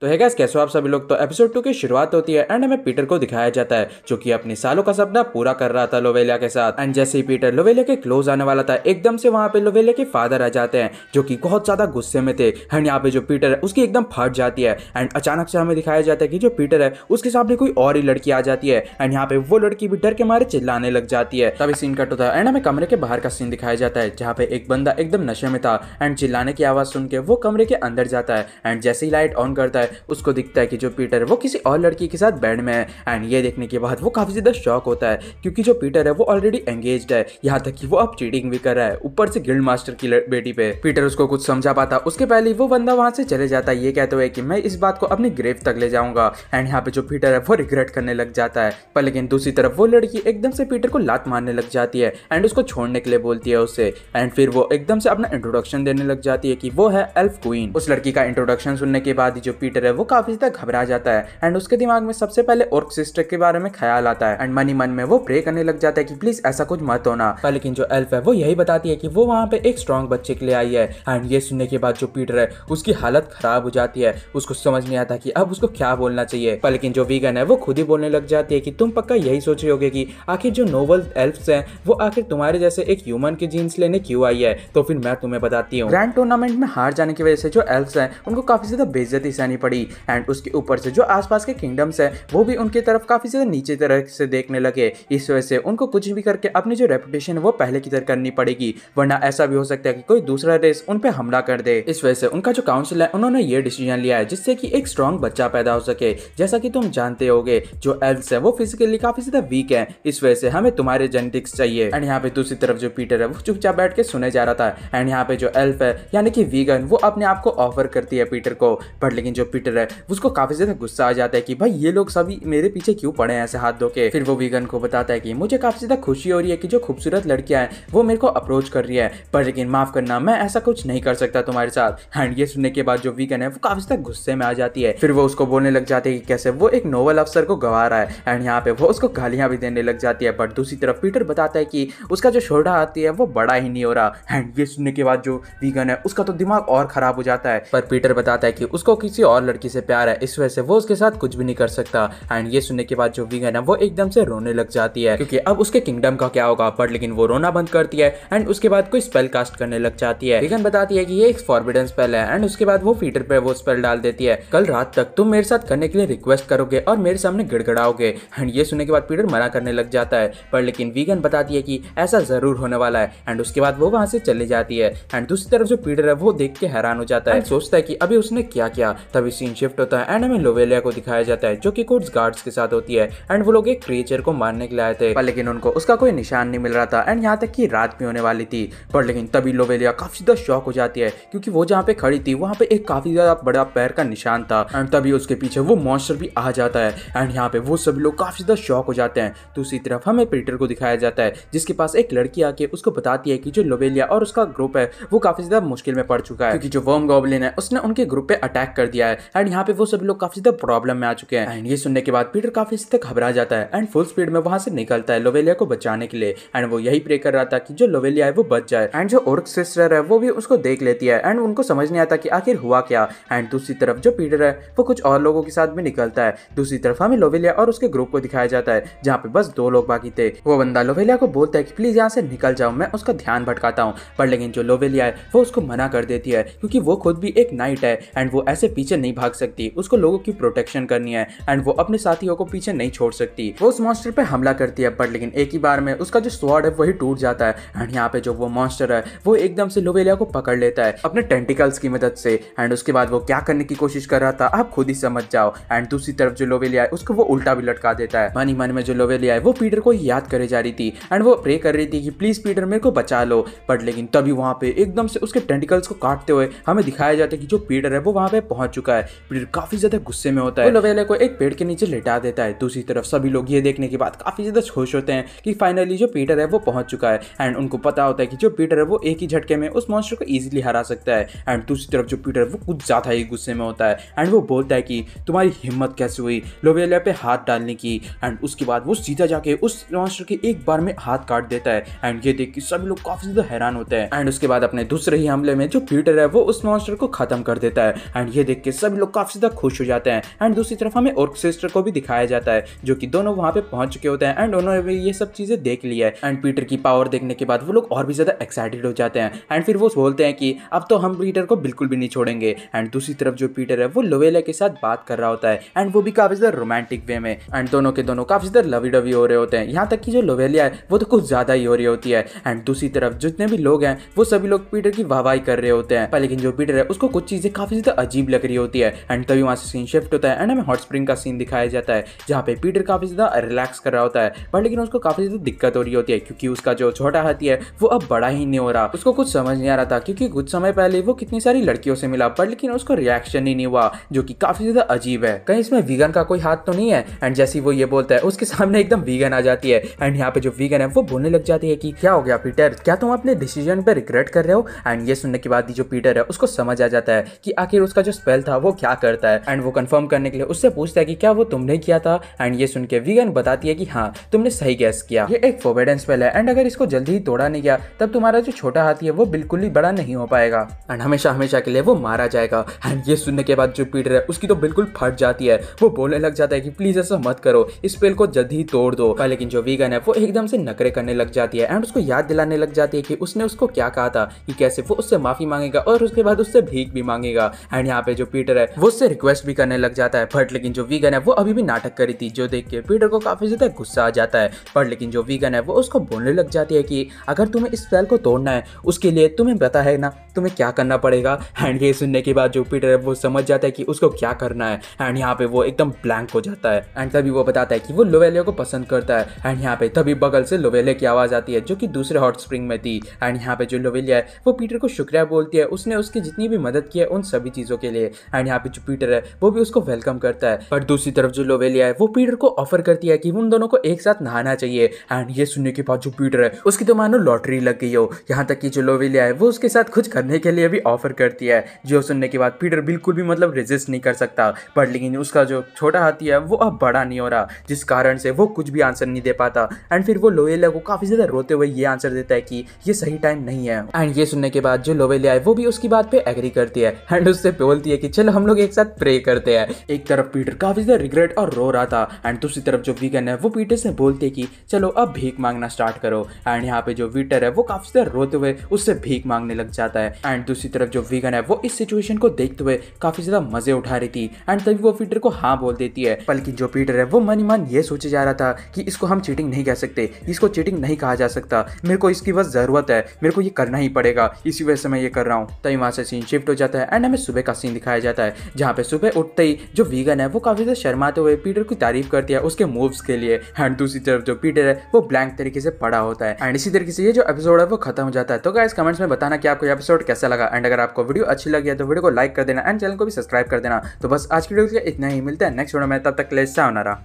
तो है गैस कैसे हो आप सभी लोग तो एपिसोड टू की शुरुआत होती है एंड हमें पीटर को दिखाया जाता है जो कि अपने सालों का सपना पूरा कर रहा था लोवेलिया के साथ एंड जैसे ही पीटर लोवेलिया के क्लोज आने वाला था एकदम से वहां पे लोवेलिया के फादर आ जाते हैं जो कि बहुत ज्यादा गुस्से में थे एंड यहाँ पे जो पीटर है उसकी एकदम फट जाती है एंड अचानक से हमें दिखाया जाता है कि जो पीटर है उसके सामने कोई और ही लड़की आ जाती है एंड यहाँ पे वो लड़की भी डर के मारे चिल्लाने लग जाती है तभी सीन कट होता है एंड हमें कमरे के बाहर का सीन दिखाया जाता है जहाँ पे एक बंदा एकदम नशे में था एंड चिल्लाने की आवाज सुन के वो कमरे के अंदर जाता है एंड जैसे ही लाइट ऑन करता है उसको दिखता है कि जो पीटर है वो किसी और लड़की के साथ बैंड में है एंड ये देखने के बाद वो काफ़ी ज़्यादा शौक होता है क्योंकि जो पीटर है वो ऑलरेडी एंगेज है यहाँ तक कि वो अब चीटिंग भी कर रहा है ऊपर से गिल्ड मास्टर की बेटी पे पीटर उसको कुछ समझा पाता उसके पहले वो बंदा वहाँ से चले जाता है ये कहते हुए कि मैं इस बात को अपनी ग्रेव तक ले जाऊँगा एंड यहाँ पर जो पीटर है वो रिग्रेट करने लग जाता है पर लेकिन दूसरी तरफ वो लड़की एकदम से पीटर को लात मारने लग जाती है एंड उसको छोड़ने के लिए बोलती है उससे एंड फिर वो एकदम से अपना इंट्रोडक्शन देने लग जाती है कि वो है एल्फ क्वीन उस लड़की का इंट्रोडक्शन सुनने के बाद जो पीटर क्रिएटर है वो काफी ज्यादा घबरा जाता है एंड उसके दिमाग में सबसे पहले ओर्क सिस्टर के बारे में ख्याल आता है एंड मनी मन में वो प्रे करने लग जाता है की प्लीज ऐसा कुछ मत होना पर लेकिन जो एल्फ है वो यही बताती है की वो वहाँ पे एक स्ट्रॉन्ग बच्चे के लिए आई है एंड ये सुनने के बाद जो पीटर है उसकी हालत खराब हो जाती है उसको समझ नहीं आता की अब उसको क्या बोलना चाहिए पर लेकिन जो वीगन है वो खुद ही बोलने लग जाती है की तुम पक्का यही सोच रहे होगे कि आखिर जो नोवल एल्फ है वो आखिर तुम्हारे जैसे एक ह्यूमन के जीन्स लेने क्यों आई है तो फिर मैं तुम्हें बताती हूँ ग्रैंड टूर्नामेंट में हार जाने की वजह से जो एल्फ्स हैं उनको काफी ज्यादा बेजती सहनी पड़ी पड़ी एंड उसके ऊपर से जो आसपास के किंगडम्स हैं वो भी उनकी तरफ काफ़ी ज़्यादा नीचे तरह से देखने लगे इस वजह से उनको कुछ भी करके अपनी जो रेपुटेशन है वो पहले की तरह करनी पड़ेगी वरना ऐसा भी हो सकता है कि कोई दूसरा रेस उन पर हमला कर दे इस वजह से उनका जो काउंसिल है उन्होंने ये डिसीजन लिया है जिससे कि एक स्ट्रॉन्ग बच्चा पैदा हो सके जैसा कि तुम जानते हो जो एल्स है वो फिजिकली काफ़ी ज़्यादा वीक है इस वजह से हमें तुम्हारे जेनेटिक्स चाहिए एंड यहाँ पे दूसरी तरफ जो पीटर है वो चुपचाप बैठ के सुने जा रहा था एंड यहाँ पे जो एल्फ है यानी कि वीगन वो अपने आप को ऑफर करती है पीटर को बट लेकिन जो पीटर ट्विटर है उसको काफी ज्यादा गुस्सा आ जाता है कि भाई ये लोग सभी मेरे पीछे क्यों पड़े हैं ऐसे हाथ धो के फिर वो वीगन को बताता है कि मुझे काफी ज्यादा खुशी हो रही है कि जो खूबसूरत लड़कियां हैं वो मेरे को अप्रोच कर रही है पर लेकिन माफ करना मैं ऐसा कुछ नहीं कर सकता तुम्हारे साथ एंड ये सुनने के बाद जो वीगन है वो काफी ज्यादा गुस्से में आ जाती है फिर वो उसको बोलने लग जाते हैं कि कैसे वो एक नोवल अफसर को गवा रहा है एंड यहाँ पे वो उसको गालियां भी देने लग जाती है बट दूसरी तरफ पीटर बताता है कि उसका जो छोटा हाथी है वो बड़ा ही नहीं हो रहा एंड ये सुनने के बाद जो वीगन है उसका तो दिमाग और खराब हो जाता है पर पीटर बताता है कि उसको किसी और और लड़की से प्यार है इस वजह से वो उसके साथ कुछ भी नहीं कर सकता एंड ये सुनने के बाद जो वीगन है वो एकदम से रोने लग जाती है क्योंकि अब उसके किंगडम का क्या होगा बट लेकिन वो रोना बंद करती है एंड उसके बाद कोई स्पेल कास्ट करने लग जाती है वीगन बताती है की ये एक फॉरबिडन स्पेल है एंड उसके बाद वो फीटर पे वो स्पेल डाल देती है कल रात तक तुम मेरे साथ करने के लिए रिक्वेस्ट करोगे और मेरे सामने गड़गड़ाओगे एंड ये सुनने के बाद पीटर मना करने लग जाता है पर लेकिन वीगन बताती है कि ऐसा जरूर होने वाला है एंड उसके बाद वो वहां से चली जाती है एंड दूसरी तरफ जो पीटर है वो देख के हैरान हो जाता है सोचता है कि अभी उसने क्या किया तभी भी सीन शिफ्ट होता है एंड हमें लोवेलिया को दिखाया जाता है जो की कुछ गार्ड्स के साथ होती है एंड वो लोग एक क्रिएचर को मारने के लिए आए थे लेकिन उनको उसका कोई निशान नहीं मिल रहा था एंड यहाँ तक की रात भी होने वाली थी पर लेकिन तभी लोवेलिया काफी ज्यादा शौक हो जाती है क्योंकि वो जहाँ पे खड़ी थी वहाँ पे एक काफी ज्यादा बड़ा पैर का निशान था एंड तभी उसके पीछे वो मॉन्स्टर भी आ जाता है एंड यहाँ पे वो सभी लोग काफी ज्यादा शौक हो जाते हैं दूसरी तरफ हमें पीटर को दिखाया जाता है जिसके पास एक लड़की आके उसको बताती है कि जो लोवेलिया और उसका ग्रुप है वो काफी ज्यादा मुश्किल में पड़ चुका है क्योंकि जो वर्म गॉबलिन है उसने उनके ग्रुप पे अटैक कर दिया है एंड यहाँ पे वो सभी लोग काफी ज्यादा प्रॉब्लम में आ चुके हैं एंड ये सुनने के बाद पीटर काफी ज्यादा घबरा जाता है एंड फुल स्पीड में वहां से निकलता है लोवेलिया को बचाने के लिए एंड वो यही प्रे कर रहा था की जो लोवेलिया है वो बच जाए एंड जो ओर्क सिस्टर है वो भी उसको देख लेती है एंड उनको समझ नहीं आता की आखिर हुआ क्या एंड दूसरी तरफ जो पीटर है वो कुछ और लोगों के साथ भी निकलता है दूसरी तरफ हमें लोवेलिया और उसके ग्रुप को दिखाया जाता है जहाँ पे बस दो लोग बाकी थे वो बंदा लोवेलिया को बोलता है कि प्लीज यहाँ से निकल जाओ मैं उसका ध्यान भटकाता हूँ पर लेकिन जो लोवेलिया है वो उसको मना कर देती है क्योंकि वो खुद भी एक नाइट है एंड वो ऐसे पीछे नहीं नहीं भाग सकती उसको लोगों की प्रोटेक्शन करनी है एंड वो अपने साथियों को पीछे नहीं छोड़ सकती वो उस मॉन्स्टर पे हमला करती है बट लेकिन एक ही बार में उसका जो स्वाड है वही टूट जाता है एंड यहाँ पे जो वो मॉन्स्टर है वो एकदम से लोवेलिया को पकड़ लेता है अपने टेंटिकल्स की मदद से एंड उसके बाद वो क्या करने की कोशिश कर रहा था आप खुद ही समझ जाओ एंड दूसरी तरफ जो लोवेलिया है उसको वो उल्टा भी लटका देता है मानी मन में जो लोवेलिया है वो पीटर को याद करे जा रही थी एंड वो प्रे कर रही थी कि प्लीज पीटर मेरे को बचा लो बट लेकिन तभी वहां पे एकदम से उसके टेंटिकल्स को काटते हुए हमें दिखाया जाता है कि जो पीटर है वो वहां पे पहुंच चुका है है पीटर काफी ज्यादा गुस्से में होता है लवेला को एक पेड़ के नीचे लेटा देता है दूसरी तरफ सभी लोग ये देखने के बाद काफी ज्यादा खुश होते हैं कि फाइनली जो पीटर है वो पहुंच चुका है एंड उनको पता होता है कि जो पीटर है वो एक ही झटके में उस मॉन्स्टर को ईजिली हरा सकता है एंड दूसरी तरफ जो पीटर है वो कुछ ज्यादा ही गुस्से में होता है एंड वो बोलता है कि तुम्हारी हिम्मत कैसे हुई लोवेला पे हाथ डालने की एंड उसके बाद वो सीधा जाके उस मॉन्स्टर के एक बार में हाथ काट देता है एंड ये देख के सभी लोग काफी ज्यादा हैरान होते हैं एंड उसके बाद अपने दूसरे ही हमले में जो पीटर है वो उस मॉन्स्टर को खत्म कर देता है एंड ये देख के सभी सभी लोग काफ़ी ज़्यादा खुश हो जाते हैं एंड दूसरी तरफ हमें सिस्टर को भी दिखाया जाता है जो कि दोनों वहाँ पे पहुंच चुके होते हैं एंड उन्होंने भी ये सब चीज़ें देख लिया है एंड पीटर की पावर देखने के बाद वो लोग और भी ज़्यादा एक्साइटेड हो जाते हैं एंड फिर वो बोलते हैं कि अब तो हम पीटर को बिल्कुल भी नहीं छोड़ेंगे एंड दूसरी तरफ जो पीटर है वो लोवेला के साथ बात कर रहा होता है एंड वो भी काफ़ी ज़्यादा रोमांटिक वे में एंड दोनों के दोनों काफ़ी ज़्यादा लवी डवी हो रहे होते हैं यहाँ तक की जो लोवेलिया है वो तो कुछ ज़्यादा ही हो रही होती है एंड दूसरी तरफ जितने भी लोग हैं वो सभी लोग पीटर की वाहवाही कर रहे होते हैं लेकिन जो पीटर है उसको कुछ चीज़ें काफ़ी ज़्यादा अजीब लग रही होती है होती है एंड तभी वहाँ से सीन शिफ्ट होता है एंड हमें हॉट स्प्रिंग का सीन दिखाया जाता है जहाँ पे पीटर काफ़ी ज़्यादा रिलैक्स कर रहा होता है बट लेकिन उसको काफ़ी ज़्यादा दिक्कत हो रही होती है क्योंकि उसका जो छोटा हाथी है वो अब बड़ा ही नहीं हो रहा उसको कुछ समझ नहीं आ रहा था क्योंकि कुछ समय पहले वो कितनी सारी लड़कियों से मिला बट लेकिन उसको रिएक्शन ही नहीं हुआ जो कि काफ़ी ज़्यादा अजीब है कहीं इसमें वीगन का कोई हाथ तो नहीं है एंड जैसे वो ये बोलता है उसके सामने एकदम वीगन आ जाती है एंड यहाँ पे जो वीगन है वो बोलने लग जाती है कि क्या हो गया पीटर क्या तुम अपने डिसीजन पर रिग्रेट कर रहे हो एंड ये सुनने के बाद जो पीटर है उसको समझ आ जाता है कि आखिर उसका जो स्पेल था वो वो क्या करता है एंड वो कंफर्म करने के लिए उससे पूछता है कि क्या वो तुमने किया था एंड ये सुन के वीगन बताती है कि हाँ तुमने सही गैस किया ये एक फोबेडन स्पेल है एंड अगर इसको जल्दी ही तोड़ा नहीं गया तब तुम्हारा जो छोटा हाथी है वो बिल्कुल ही बड़ा नहीं हो पाएगा एंड हमेशा हमेशा के लिए वो मारा जाएगा एंड ये सुनने के बाद जो पीटर है उसकी तो बिल्कुल फट जाती है वो बोलने लग जाता है कि प्लीज ऐसा मत करो इस पेल को जल्दी ही तोड़ दो लेकिन जो वीगन है वो एकदम से नकरे करने लग जाती है एंड उसको याद दिलाने लग जाती है कि उसने उसको क्या कहा था कि कैसे वो उससे माफी मांगेगा और उसके बाद उससे भीख भी मांगेगा एंड यहाँ पे जो पीटर है वो उससे रिक्वेस्ट भी करने लग जाता है बट लेकिन जो वीगन है वो अभी भी नाटक करी थी जो देख के पीटर को काफी ज्यादा गुस्सा आ जाता है बट लेकिन जो वीगन है वो उसको बोलने लग जाती है कि अगर तुम्हें इस स्पेल को तोड़ना है उसके लिए तुम्हें पता है ना तुम्हें क्या करना पड़ेगा एंड ये सुनने के बाद जो पीटर है वो समझ जाता है कि उसको क्या करना है एंड यहाँ पे वो एकदम ब्लैंक हो जाता है एंड तभी वो बताता है कि वो लोवेलिया को पसंद करता है एंड यहाँ पे तभी बगल से लोवेलिया की आवाज़ आती है जो कि दूसरे हॉट स्प्रिंग में थी एंड यहाँ पे जो लोवेलिया है वो पीटर को शुक्रिया बोलती है उसने उसकी जितनी भी मदद की है उन सभी चीज़ों के लिए एंड एंड यहाँ पे जो पीटर है वो भी उसको वेलकम करता है बट दूसरी तरफ जो लोवेलिया है वो पीटर को ऑफर करती है कि उन दोनों को एक साथ नहाना चाहिए एंड ये सुनने के बाद जो पीटर है उसकी तो मानो लॉटरी लग गई हो यहाँ तक कि जो लोवेलिया है वो उसके साथ कुछ करने के लिए भी ऑफर करती है जो सुनने के बाद पीटर बिल्कुल भी मतलब रेजिस्ट नहीं कर सकता पर लेकिन उसका जो छोटा हाथी है वो अब बड़ा नहीं हो रहा जिस कारण से वो कुछ भी आंसर नहीं दे पाता एंड फिर वो लोवेलिया को काफ़ी ज़्यादा रोते हुए ये आंसर देता है कि ये सही टाइम नहीं है एंड ये सुनने के बाद जो लोवेलिया है वो भी उसकी बात पे एग्री करती है एंड उससे बोलती है कि चलो हम लोग एक साथ प्रे करते हैं एक तरफ पीटर काफी ज्यादा रिग्रेट और रो रहा था एंड दूसरी तरफ जो वीगन है वो पीटर से बोलते कि चलो अब भीख मांगना स्टार्ट करो एंड यहाँ पे जो वीटर है वो काफी ज्यादा रोते हुए उससे भीख मांगने लग जाता है एंड दूसरी तरफ जो वीगन है वो इस सिचुएशन को देखते हुए काफी ज्यादा मजे उठा रही थी एंड तभी वो पीटर को हाँ बोल देती है बल्कि जो पीटर है वो मन मन ये सोचे जा रहा था कि इसको हम चीटिंग नहीं कह सकते इसको चीटिंग नहीं कहा जा सकता मेरे को इसकी बस जरूरत है मेरे को ये करना ही पड़ेगा इसी वजह से मैं ये कर रहा हूँ तभी वहां से सीन शिफ्ट हो जाता है एंड हमें सुबह का सीन दिखाया जाता है जाता है जहाँ पे सुबह उठते ही जो वीगन है वो काफ़ी ज़्यादा शर्माते हुए पीटर की तारीफ करती है उसके मूव्स के लिए एंड दूसरी तरफ जो पीटर है वो ब्लैंक तरीके से पड़ा होता है एंड इसी तरीके से ये जो एपिसोड है वो खत्म हो जाता है तो गाइस कमेंट्स में बताना कि आपको एपिसोड कैसा लगा एंड अगर आपको वीडियो अच्छी लगी है तो वीडियो को लाइक कर देना एंड चैनल को भी सब्सक्राइब कर देना तो बस आज की वीडियो इतना ही मिलता है नेक्स्ट वीडियो में तब तक ले सा